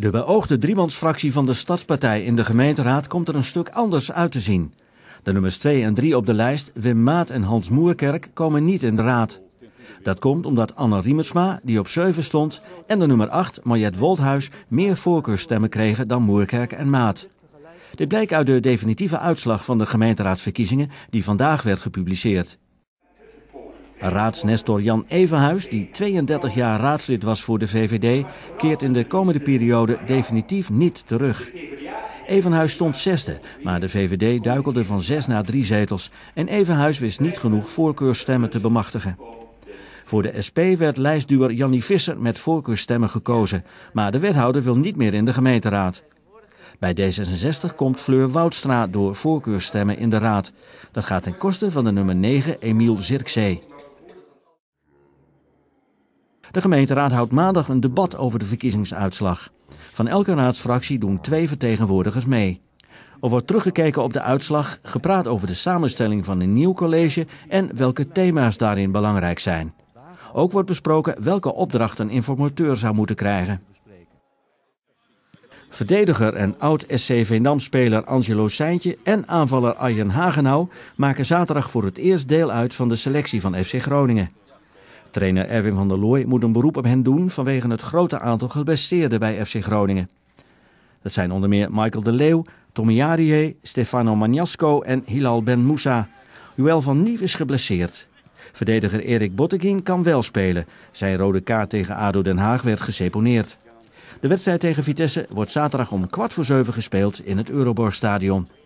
De beoogde driemansfractie van de Stadspartij in de gemeenteraad komt er een stuk anders uit te zien. De nummers 2 en 3 op de lijst, Wim Maat en Hans Moerkerk, komen niet in de raad. Dat komt omdat Anne Riemersma, die op 7 stond, en de nummer 8, Mariette Woldhuis, meer voorkeurstemmen kregen dan Moerkerk en Maat. Dit blijkt uit de definitieve uitslag van de gemeenteraadsverkiezingen die vandaag werd gepubliceerd. Raadsnestor Jan Evenhuis, die 32 jaar raadslid was voor de VVD, keert in de komende periode definitief niet terug. Evenhuis stond zesde, maar de VVD duikelde van zes naar drie zetels en Evenhuis wist niet genoeg voorkeursstemmen te bemachtigen. Voor de SP werd lijstduwer Jannie Visser met voorkeursstemmen gekozen, maar de wethouder wil niet meer in de gemeenteraad. Bij D66 komt Fleur Woudstra door voorkeursstemmen in de raad. Dat gaat ten koste van de nummer 9 Emiel Zirkzee. De gemeenteraad houdt maandag een debat over de verkiezingsuitslag. Van elke raadsfractie doen twee vertegenwoordigers mee. Er wordt teruggekeken op de uitslag, gepraat over de samenstelling van een nieuw college en welke thema's daarin belangrijk zijn. Ook wordt besproken welke opdracht een informateur zou moeten krijgen. Verdediger en oud-SCV NAM-speler Angelo Seintje en aanvaller Arjen Hagenau maken zaterdag voor het eerst deel uit van de selectie van FC Groningen. Trainer Erwin van der Looy moet een beroep op hen doen vanwege het grote aantal geblesseerden bij FC Groningen. Dat zijn onder meer Michael de Leeuw, Tommy Jarié, Stefano Magnasco en Hilal Ben Moussa. Joël van Nief is geblesseerd. Verdediger Erik Botteguin kan wel spelen. Zijn rode kaart tegen ADO Den Haag werd geseponeerd. De wedstrijd tegen Vitesse wordt zaterdag om kwart voor zeven gespeeld in het Euroborgstadion.